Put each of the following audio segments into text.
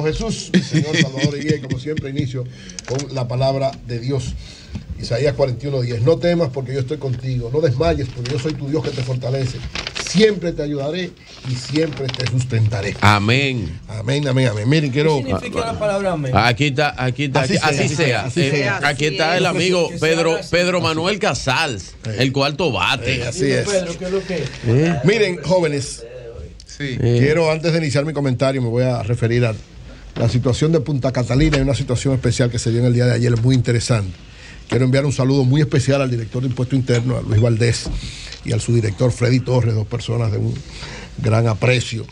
Jesús, Señor Salvador y como siempre inicio con la palabra de Dios. Isaías 41, 10. No temas porque yo estoy contigo. No desmayes porque yo soy tu Dios que te fortalece. Siempre te ayudaré y siempre te sustentaré. Amén. Amén, amén, amén. Miren, quiero. Aquí está, aquí está. Así, sea, aquí está el amigo Pedro, Pedro Manuel Casals, el cuarto bate. así es. Miren, jóvenes. Quiero, antes de iniciar mi comentario, me voy a referir a la situación de Punta Catalina es una situación especial que se dio en el día de ayer, muy interesante. Quiero enviar un saludo muy especial al director de Impuesto Interno, a Luis Valdés, y al subdirector Freddy Torres, dos personas de un gran aprecio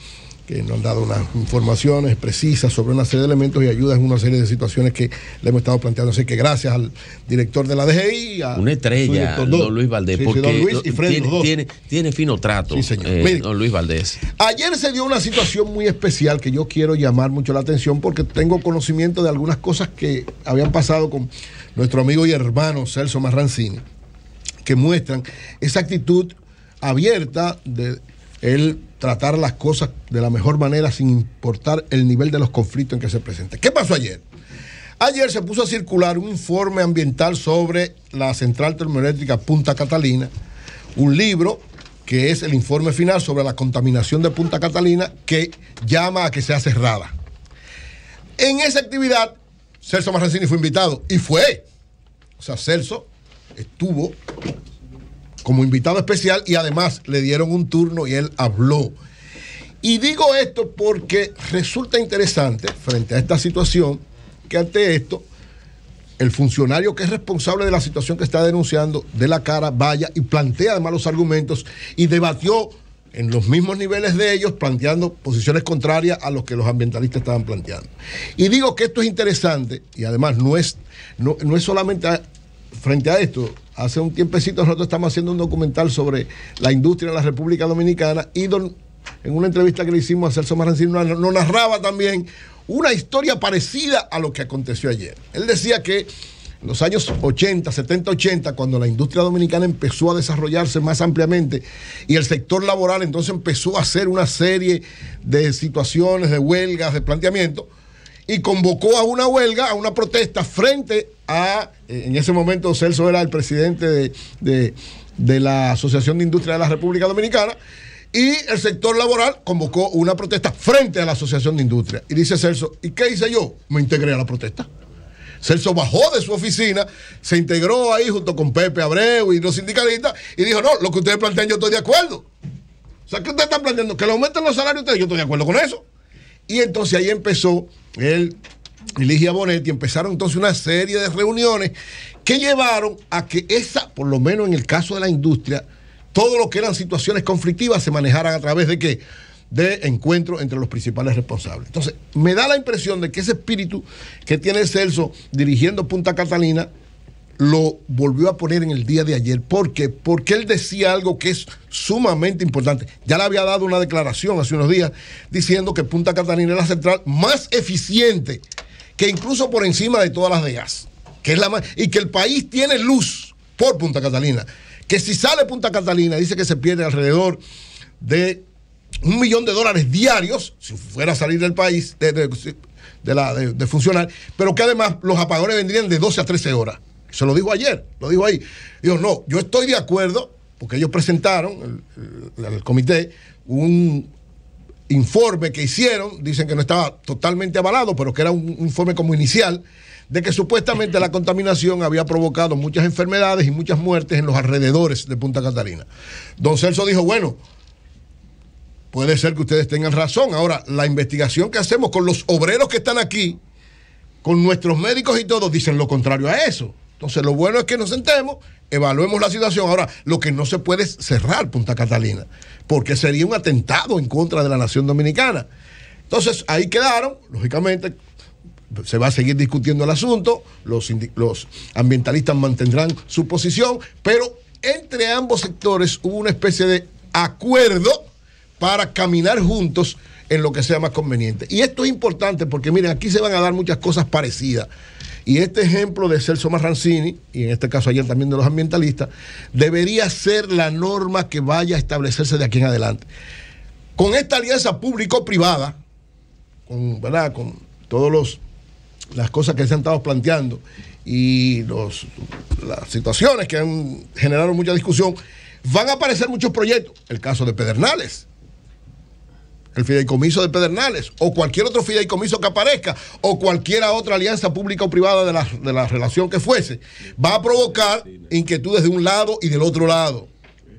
que nos han dado unas informaciones precisas sobre una serie de elementos y ayudas en una serie de situaciones que le hemos estado planteando. Así que gracias al director de la DGI. una estrella, don Luis Valdés. porque tiene, Tiene, fino trato, señor. Eh, don Luis Valdés. Ayer se dio una situación muy especial que yo quiero llamar mucho la atención porque tengo conocimiento de algunas cosas que habían pasado con nuestro amigo y hermano Celso Marrancini, que muestran esa actitud abierta de el tratar las cosas de la mejor manera sin importar el nivel de los conflictos en que se presente. ¿Qué pasó ayer? Ayer se puso a circular un informe ambiental sobre la central termoeléctrica Punta Catalina, un libro que es el informe final sobre la contaminación de Punta Catalina que llama a que sea cerrada. En esa actividad, Celso Marrancini fue invitado y fue. O sea, Celso estuvo como invitado especial y además le dieron un turno y él habló. Y digo esto porque resulta interesante frente a esta situación que ante esto el funcionario que es responsable de la situación que está denunciando de la cara vaya y plantea además los argumentos y debatió en los mismos niveles de ellos, planteando posiciones contrarias a los que los ambientalistas estaban planteando. Y digo que esto es interesante, y además no es, no es solamente frente a esto, hace un tiempecito nosotros estamos haciendo un documental sobre la industria de la República Dominicana y don, en una entrevista que le hicimos a Celso Marrancino, nos no narraba también una historia parecida a lo que aconteció ayer. Él decía que en los años 80, 70, 80, cuando la industria dominicana empezó a desarrollarse más ampliamente y el sector laboral entonces empezó a hacer una serie de situaciones, de huelgas, de planteamientos, y convocó a una huelga, a una protesta frente eh, en ese momento Celso era el presidente de, la Asociación de Industria de la República Dominicana, y el sector laboral convocó una protesta frente a la Asociación de Industria. Y dice Celso, ¿y qué hice yo? Me integré a la protesta. Celso bajó de su oficina, se integró ahí junto con Pepe Abreu y los sindicalistas y dijo, no, lo que ustedes plantean yo estoy de acuerdo. O sea, ¿qué ustedes están planteando? Que le aumenten los salarios ustedes, yo estoy de acuerdo con eso. Y entonces ahí empezó el y Ligia Bonetti empezaron entonces una serie de reuniones que llevaron a que esa, por lo menos en el caso de la industria, todo lo que eran situaciones conflictivas se manejaran a través de qué? De encuentro entre los principales responsables. Entonces, me da la impresión de que ese espíritu que tiene Celso dirigiendo Punta Catalina lo volvió a poner en el día de ayer. ¿Por qué? Porque él decía algo que es sumamente importante. Ya le había dado una declaración hace unos días diciendo que Punta Catalina era la central más eficiente que incluso por encima de todas las de gas, que es la y que el país tiene luz por Punta Catalina, que si sale Punta Catalina dice que se pierde alrededor de un millón de dólares diarios, si fuera a salir del país, de, funcionar, pero que además los apagones vendrían de 12 a 13 horas. Se lo digo ayer, lo digo ahí. Digo, no, yo estoy de acuerdo, porque ellos presentaron, al el comité, un informe que hicieron, dicen que no estaba totalmente avalado, pero que era un informe como inicial, de que supuestamente la contaminación había provocado muchas enfermedades y muchas muertes en los alrededores de Punta Catalina. Don Celso dijo, bueno, puede ser que ustedes tengan razón. Ahora, la investigación que hacemos con los obreros que están aquí, con nuestros médicos y todos, dicen lo contrario a eso. Entonces, lo bueno es que nos sentemos, evaluemos la situación. Ahora, lo que no se puede es cerrar Punta Catalina, porque sería un atentado en contra de la nación dominicana. Entonces, ahí quedaron, lógicamente, se va a seguir discutiendo el asunto, los, los ambientalistas mantendrán su posición, pero entre ambos sectores hubo una especie de acuerdo para caminar juntos en lo que sea más conveniente. Y esto es importante porque miren, aquí se van a dar muchas cosas parecidas. Y este ejemplo de Celso Marrancini, y en este caso ayer también de los ambientalistas, debería ser la norma que vaya a establecerse de aquí en adelante. Con esta alianza público-privada, con, ¿verdad? con todos las cosas que se han estado planteando y las situaciones que han generado mucha discusión, van a aparecer muchos proyectos. El caso de Pedernales, el fideicomiso de Pedernales o cualquier otro fideicomiso que aparezca o cualquier otra alianza pública o privada de la, de la, relación que fuese, va a provocar inquietudes de un lado y del otro lado.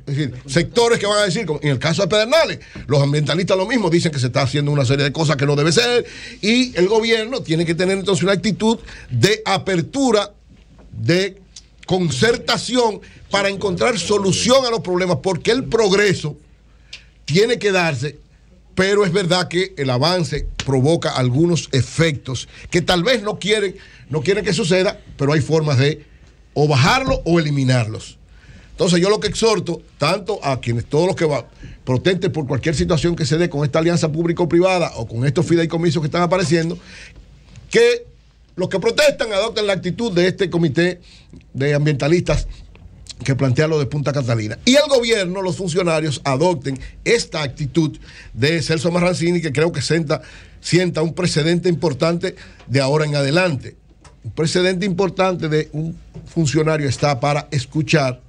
Es decir, sectores que van a decir, en el caso de Pedernales, los ambientalistas lo mismo dicen que se está haciendo una serie de cosas que no debe ser y el gobierno tiene que tener entonces una actitud de apertura, de concertación para encontrar solución a los problemas, porque el progreso tiene que darse pero es verdad que el avance provoca algunos efectos que tal vez no quieren, no quieren que suceda, pero hay formas de o bajarlo o eliminarlos. Entonces yo lo que exhorto, tanto a quienes, todos los que protesten por cualquier situación que se dé con esta alianza público-privada o con estos fideicomisos que están apareciendo, que los que protestan adopten la actitud de este comité de ambientalistas que plantea lo de Punta Catalina. Y el gobierno, los funcionarios, adopten esta actitud de Celso Marrancini, que creo que sienta un precedente importante de ahora en adelante. Un precedente importante de un funcionario está para escuchar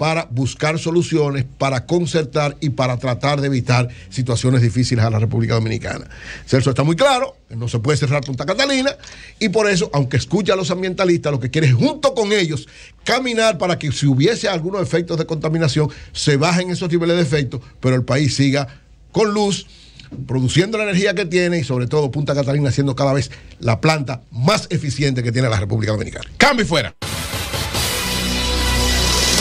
para buscar soluciones, para concertar y para tratar de evitar situaciones difíciles a la República Dominicana. Celso está muy claro, no se puede cerrar Punta Catalina y por eso, aunque escucha a los ambientalistas, lo que quiere es junto con ellos caminar para que si hubiese algunos efectos de contaminación, se bajen esos niveles de efectos, pero el país siga con luz produciendo la energía que tiene y sobre todo Punta Catalina siendo cada vez la planta más eficiente que tiene la República Dominicana. Cambio fuera.